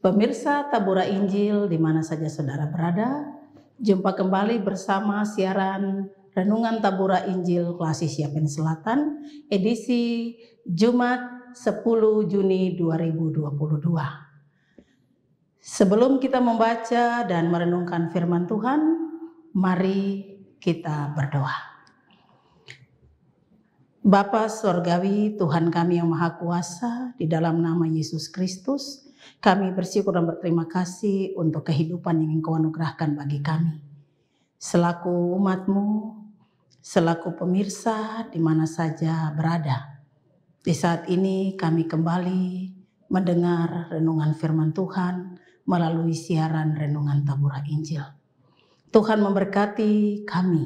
Pemirsa Tabura Injil di mana saja saudara berada, jumpa kembali bersama siaran Renungan Tabura Injil Klasis Yapen Selatan edisi Jumat 10 Juni 2022. Sebelum kita membaca dan merenungkan firman Tuhan, mari kita berdoa. Bapa Sorgawi, Tuhan kami yang Maha Kuasa, di dalam nama Yesus Kristus, kami bersyukur dan berterima kasih untuk kehidupan yang Engkau anugerahkan bagi kami. Selaku umatmu, selaku pemirsa di mana saja berada. Di saat ini kami kembali mendengar renungan firman Tuhan melalui siaran renungan Tabura Injil. Tuhan memberkati kami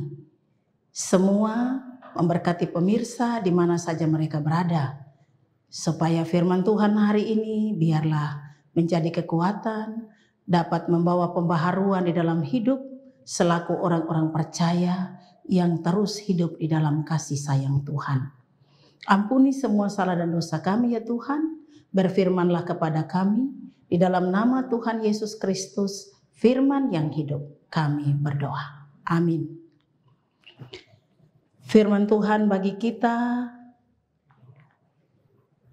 semua, memberkati pemirsa di mana saja mereka berada supaya firman Tuhan hari ini biarlah menjadi kekuatan, dapat membawa pembaharuan di dalam hidup selaku orang-orang percaya yang terus hidup di dalam kasih sayang Tuhan. Ampuni semua salah dan dosa kami ya Tuhan, berfirmanlah kepada kami di dalam nama Tuhan Yesus Kristus, firman yang hidup. Kami berdoa. Amin. Firman Tuhan bagi kita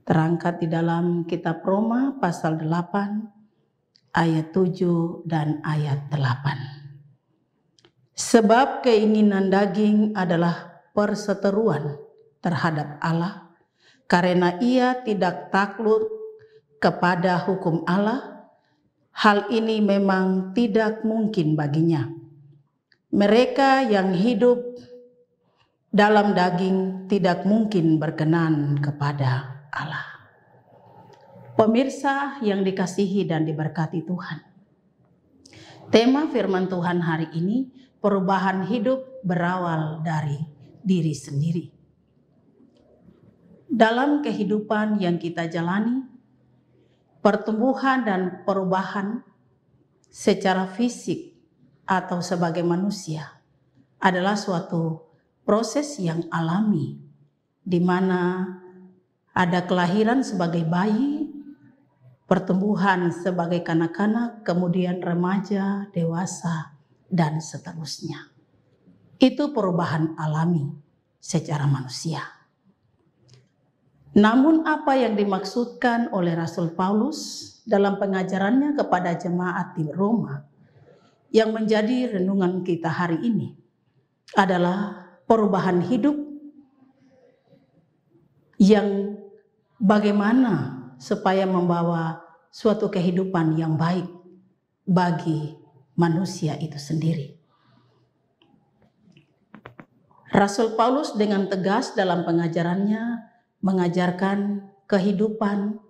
terangkat di dalam kitab Roma pasal 8 ayat 7 dan ayat 8. Sebab keinginan daging adalah perseteruan terhadap Allah karena ia tidak takluk kepada hukum Allah. Hal ini memang tidak mungkin baginya. Mereka yang hidup dalam daging tidak mungkin berkenan kepada Allah. Pemirsa yang dikasihi dan diberkati Tuhan. Tema firman Tuhan hari ini perubahan hidup berawal dari diri sendiri. Dalam kehidupan yang kita jalani, pertumbuhan dan perubahan secara fisik atau sebagai manusia adalah suatu proses yang alami di mana ada kelahiran sebagai bayi, pertumbuhan sebagai kanak-kanak, kemudian remaja, dewasa, dan seterusnya. Itu perubahan alami secara manusia. Namun apa yang dimaksudkan oleh Rasul Paulus dalam pengajarannya kepada jemaat di Roma yang menjadi renungan kita hari ini adalah perubahan hidup yang bagaimana supaya membawa suatu kehidupan yang baik bagi manusia itu sendiri. Rasul Paulus dengan tegas dalam pengajarannya mengajarkan kehidupan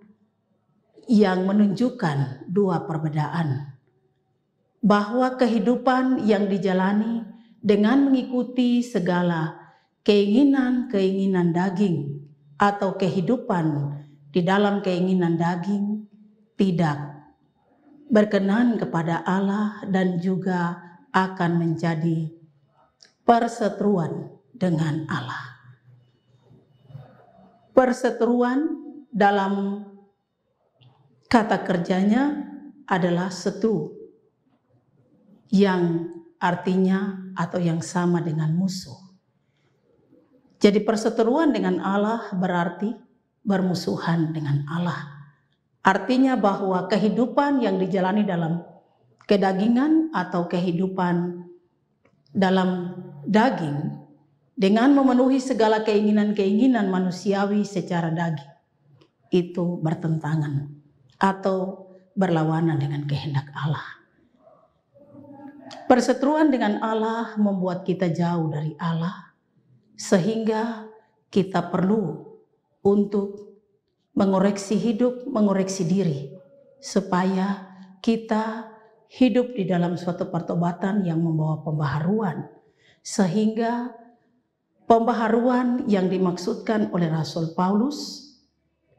yang menunjukkan dua perbedaan. Bahwa kehidupan yang dijalani dengan mengikuti segala keinginan-keinginan daging atau kehidupan di dalam keinginan daging tidak berkenan kepada Allah dan juga akan menjadi perseteruan dengan Allah. Perseteruan dalam kata kerjanya adalah setu yang artinya atau yang sama dengan musuh. Jadi perseteruan dengan Allah berarti bermusuhan dengan Allah. Artinya bahwa kehidupan yang dijalani dalam kedagingan atau kehidupan dalam daging dengan memenuhi segala keinginan-keinginan manusiawi secara daging itu bertentangan atau berlawanan dengan kehendak Allah. Perseteruan dengan Allah membuat kita jauh dari Allah sehingga kita perlu untuk mengoreksi hidup, mengoreksi diri, supaya kita hidup di dalam suatu pertobatan yang membawa pembaharuan, sehingga pembaharuan yang dimaksudkan oleh Rasul Paulus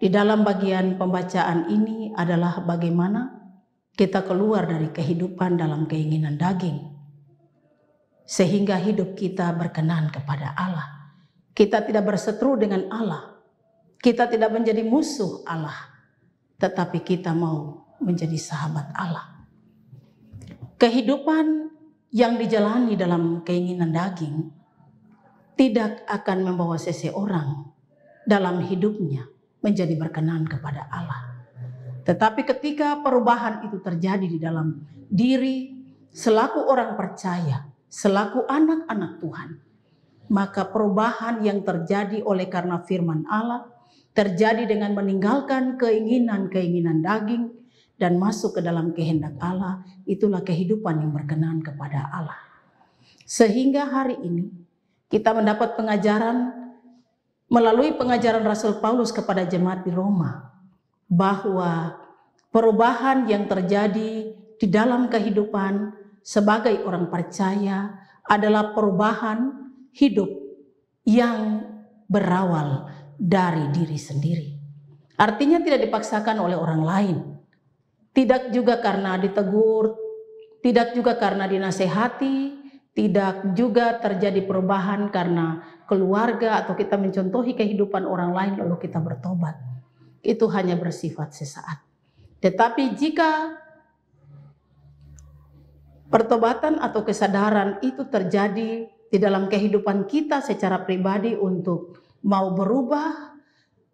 di dalam bagian pembacaan ini adalah bagaimana kita keluar dari kehidupan dalam keinginan daging sehingga hidup kita berkenan kepada Allah. Kita tidak berseteru dengan Allah. Kita tidak menjadi musuh Allah, tetapi kita mau menjadi sahabat Allah. Kehidupan yang dijalani dalam keinginan daging tidak akan membawa seseorang dalam hidupnya menjadi berkenan kepada Allah. Tetapi ketika perubahan itu terjadi di dalam diri selaku orang percaya, selaku anak-anak Tuhan, maka perubahan yang terjadi oleh karena firman Allah terjadi dengan meninggalkan keinginan-keinginan daging dan masuk ke dalam kehendak Allah. Itulah kehidupan yang berkenan kepada Allah. Sehingga hari ini kita mendapat pengajaran melalui pengajaran Rasul Paulus kepada jemaat di Roma bahwa perubahan yang terjadi di dalam kehidupan sebagai orang percaya adalah perubahan hidup yang berawal dari diri sendiri. Artinya tidak dipaksakan oleh orang lain. Tidak juga karena ditegur, tidak juga karena dinasehati, tidak juga terjadi perubahan karena keluarga atau kita mencontohi kehidupan orang lain lalu kita bertobat. Itu hanya bersifat sesaat. Tetapi jika Pertobatan atau kesadaran itu terjadi di dalam kehidupan kita secara pribadi untuk mau berubah,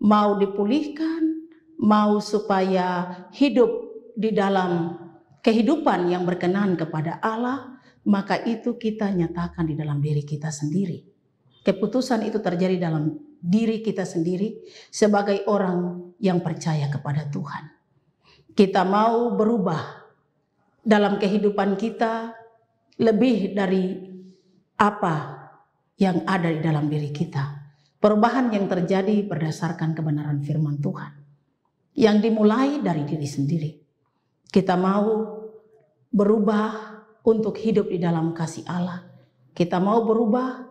mau dipulihkan, mau supaya hidup di dalam kehidupan yang berkenan kepada Allah, maka itu kita nyatakan di dalam diri kita sendiri. Keputusan itu terjadi dalam diri kita sendiri sebagai orang yang percaya kepada Tuhan. Kita mau berubah, dalam kehidupan kita lebih dari apa yang ada di dalam diri kita. Perubahan yang terjadi berdasarkan kebenaran firman Tuhan. Yang dimulai dari diri sendiri. Kita mau berubah untuk hidup di dalam kasih Allah. Kita mau berubah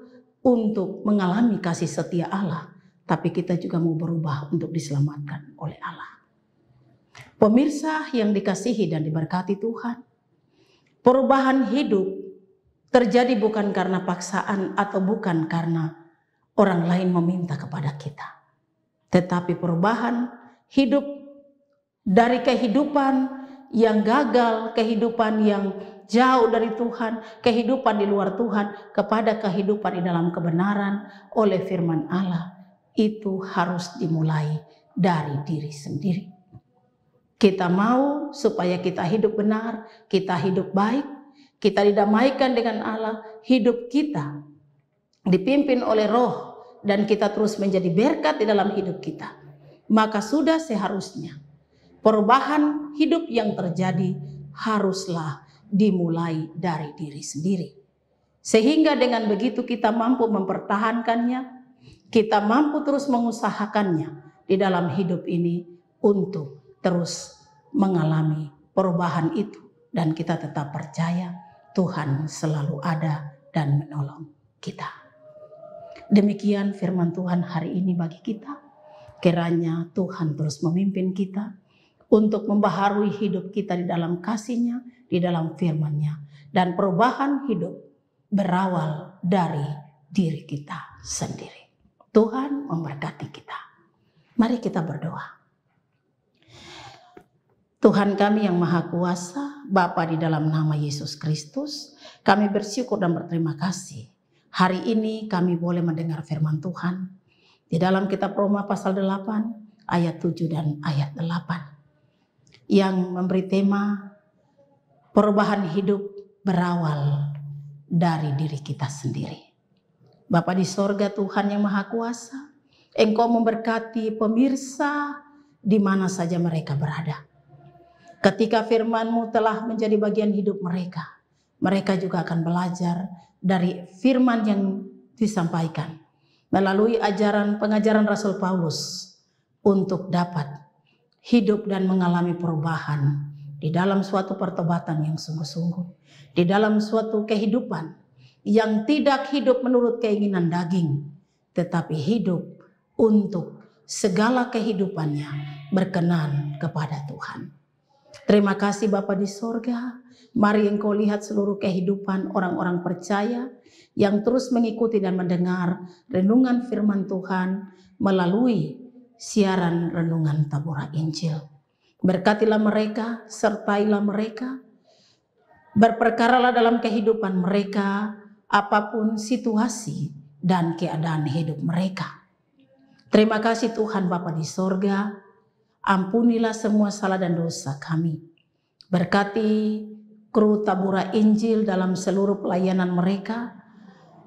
untuk mengalami kasih setia Allah. Tapi kita juga mau berubah untuk diselamatkan oleh Allah. Pemirsa yang dikasihi dan diberkati Tuhan, perubahan hidup terjadi bukan karena paksaan atau bukan karena orang lain meminta kepada kita, tetapi perubahan hidup dari kehidupan yang gagal, kehidupan yang jauh dari Tuhan, kehidupan di luar Tuhan, kepada kehidupan di dalam kebenaran oleh firman Allah, itu harus dimulai dari diri sendiri. Kita mau supaya kita hidup benar, kita hidup baik, kita didamaikan dengan Allah, hidup kita dipimpin oleh roh dan kita terus menjadi berkat di dalam hidup kita. Maka sudah seharusnya perubahan hidup yang terjadi haruslah dimulai dari diri sendiri. Sehingga dengan begitu kita mampu mempertahankannya, kita mampu terus mengusahakannya di dalam hidup ini untuk terus mengalami perubahan itu dan kita tetap percaya Tuhan selalu ada dan menolong kita. Demikian firman Tuhan hari ini bagi kita. Kiranya Tuhan terus memimpin kita untuk membaharui hidup kita di dalam kasihnya, di dalam firmannya. Dan perubahan hidup berawal dari diri kita sendiri. Tuhan memberkati kita. Mari kita berdoa. Tuhan kami yang Maha Kuasa, Bapa di dalam nama Yesus Kristus, kami bersyukur dan berterima kasih. Hari ini kami boleh mendengar firman Tuhan di dalam kitab Roma pasal 8 ayat 7 dan ayat 8 yang memberi tema perubahan hidup berawal dari diri kita sendiri. Bapa di sorga Tuhan yang Maha Kuasa, Engkau memberkati pemirsa di mana saja mereka berada. Ketika firmanmu telah menjadi bagian hidup mereka, mereka juga akan belajar dari firman yang disampaikan. Melalui ajaran pengajaran Rasul Paulus untuk dapat hidup dan mengalami perubahan di dalam suatu pertobatan yang sungguh-sungguh. Di dalam suatu kehidupan yang tidak hidup menurut keinginan daging, tetapi hidup untuk segala kehidupannya berkenan kepada Tuhan. Terima kasih Bapa di sorga. Mari engkau lihat seluruh kehidupan orang-orang percaya yang terus mengikuti dan mendengar renungan firman Tuhan melalui siaran renungan tabura Injil. Berkatilah mereka, sertailah mereka, berperkaralah dalam kehidupan mereka, apapun situasi dan keadaan hidup mereka. Terima kasih Tuhan Bapa di sorga, ampunilah semua salah dan dosa kami. Berkati kru tabura Injil dalam seluruh pelayanan mereka,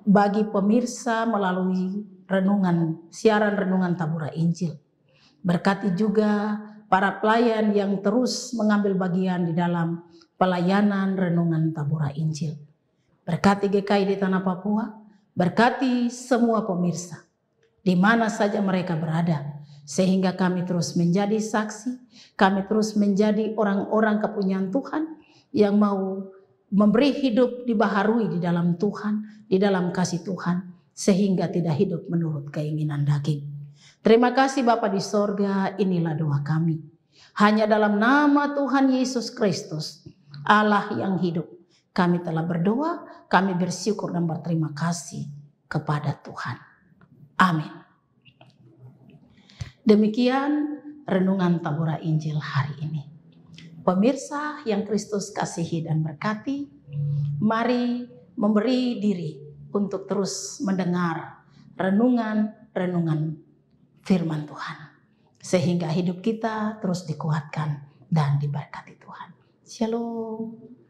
bagi pemirsa melalui renungan, siaran renungan tabura Injil. Berkati juga para pelayan yang terus mengambil bagian di dalam pelayanan renungan tabura Injil. Berkati GKI di Tanah Papua, berkati semua pemirsa, di mana saja mereka berada sehingga kami terus menjadi saksi, kami terus menjadi orang-orang kepunyaan Tuhan yang mau memberi hidup dibaharui di dalam Tuhan, di dalam kasih Tuhan, sehingga tidak hidup menurut keinginan daging. Terima kasih Bapa di sorga, inilah doa kami. Hanya dalam nama Tuhan Yesus Kristus, Allah yang hidup, kami telah berdoa, kami bersyukur dan berterima kasih kepada Tuhan. Amin. Demikian renungan Tabura Injil hari ini. Pemirsa yang Kristus kasihi dan berkati, mari memberi diri untuk terus mendengar renungan-renungan firman Tuhan. Sehingga hidup kita terus dikuatkan dan diberkati Tuhan. Shalom.